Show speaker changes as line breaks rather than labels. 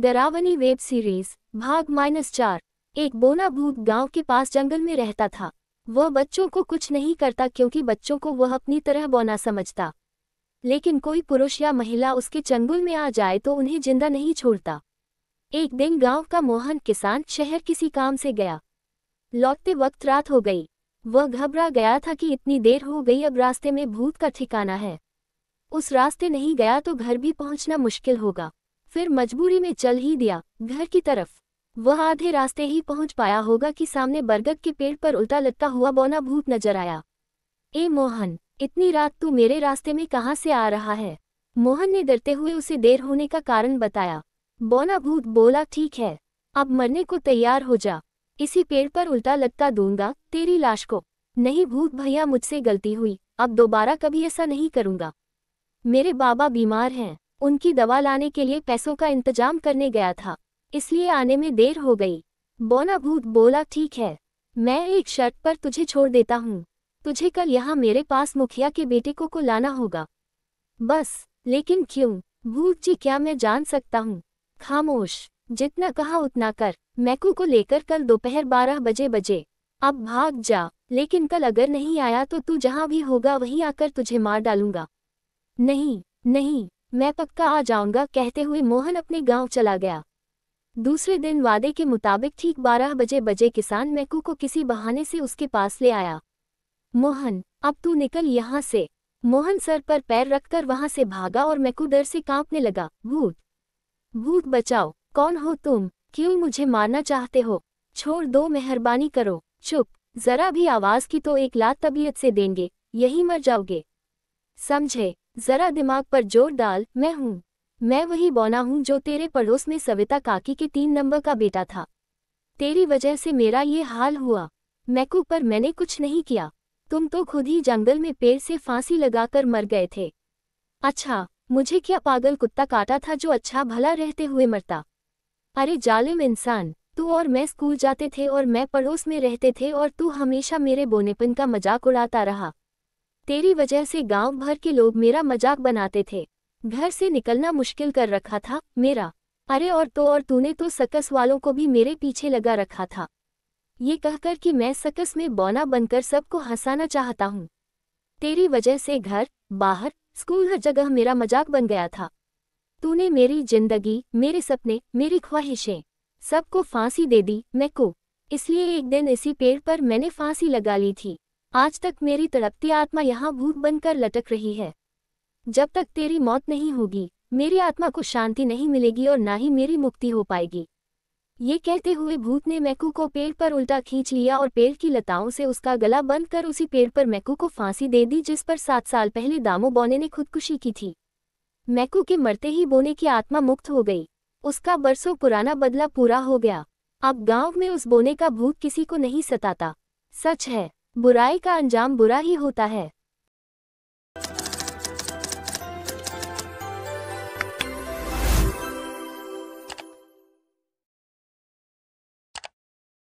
डरावनी web series भाग minus चार एक बोना भूत गांव के पास जंगल में रहता था वह बच्चों को कुछ नहीं करता क्योंकि बच्चों को वह अपनी तरह बोना समझता लेकिन कोई पुरुष या महिला उसके चंगुल में आ जाए तो उन्हें जिंदा नहीं छोड़ता एक दिन गांव का मोहन किसान शहर किसी काम से गया लौटते वक्त रात हो गई वह घबरा गया था कि इतनी देर हो गई अब रास्ते में भूत का ठिकाना है उस रास्ते नहीं गया तो घर भी पहुंचना मुश्किल होगा फिर मजबूरी में चल ही दिया घर की तरफ वह आधे रास्ते ही पहुंच पाया होगा कि सामने बरगद के पेड़ पर उल्टा लटका हुआ बौना भूत नजर आया ए मोहन इतनी रात तू मेरे रास्ते में कहाँ से आ रहा है मोहन ने डरते हुए उसे देर होने का कारण बताया बौना भूत बोला ठीक है अब मरने को तैयार हो जा इसी पेड़ पर उल्टा लटका दूंगा तेरी लाश को नहीं भूत भैया मुझसे गलती हुई अब दोबारा कभी ऐसा नहीं करूंगा मेरे बाबा बीमार हैं उनकी दवा लाने के लिए पैसों का इंतजाम करने गया था इसलिए आने में देर हो गई बोना भूत बोला ठीक है मैं एक शर्ट पर तुझे छोड़ देता हूँ तुझे कल यहाँ मेरे पास मुखिया के बेटे को को लाना होगा बस लेकिन क्यों भूत जी क्या मैं जान सकता हूँ खामोश जितना कहा उतना कर मैकू को लेकर कल दोपहर बारह बजे बजे अब भाग जा लेकिन कल अगर नहीं आया तो तू जहाँ भी होगा वहीं आकर तुझे मार डालूंगा नहीं नहीं मैं पक्का आ जाऊंगा कहते हुए मोहन अपने गांव चला गया दूसरे दिन वादे के मुताबिक ठीक बारह बजे बजे किसान मैकू को किसी बहाने से उसके पास ले आया मोहन अब तू निकल यहाँ से मोहन सर पर पैर रखकर वहां से भागा और मैकू डर से कांपने लगा भूत भूत बचाओ कौन हो तुम क्यों मुझे मारना चाहते हो छोड़ दो मेहरबानी करो चुप जरा भी आवाज की तो एक लात तबीयत से देंगे यही मर जाओगे समझे जरा दिमाग पर जोर डाल मैं हूँ मैं वही बौना हूँ जो तेरे पड़ोस में सविता काकी के तीन नंबर का बेटा था तेरी वजह से मेरा ये हाल हुआ मैकू पर मैंने कुछ नहीं किया तुम तो खुद ही जंगल में पेड़ से फांसी लगाकर मर गए थे अच्छा मुझे क्या पागल कुत्ता काटा था जो अच्छा भला रहते हुए मरता अरे जालिम इंसान तू और मैं स्कूल जाते थे और मैं पड़ोस में रहते थे और तू हमेशा मेरे बोनेपन का मजाक उड़ाता रहा तेरी वजह से गांव भर के लोग मेरा मजाक बनाते थे घर से निकलना मुश्किल कर रखा था मेरा अरे और तो और तूने तो सकस वालों को भी मेरे पीछे लगा रखा था ये कहकर कि मैं सकस में बौना बनकर सबको हंसाना चाहता हूँ तेरी वजह से घर बाहर स्कूल हर जगह मेरा मजाक बन गया था तूने मेरी जिंदगी मेरे सपने मेरी ख्वाहिशें सबको फांसी दे दी मैं को इसलिए एक दिन इसी पेड़ पर मैंने फांसी लगा ली थी आज तक मेरी तड़पती आत्मा यहाँ भूत बनकर लटक रही है जब तक तेरी मौत नहीं होगी मेरी आत्मा को शांति नहीं मिलेगी और ना ही मेरी मुक्ति हो पाएगी ये कहते हुए भूत ने मैकू को पेड़ पर उल्टा खींच लिया और पेड़ की लताओं से उसका गला बंद कर उसी पेड़ पर मैकू को फांसी दे दी जिस पर सात साल पहले दामो बोने ने खुदकुशी की थी मैकू के मरते ही बोने की आत्मा मुक्त हो गई उसका बरसों पुराना बदला पूरा हो गया अब गांव में उस बोने का भूत किसी को नहीं सताता सच है बुराई का अंजाम बुरा ही होता है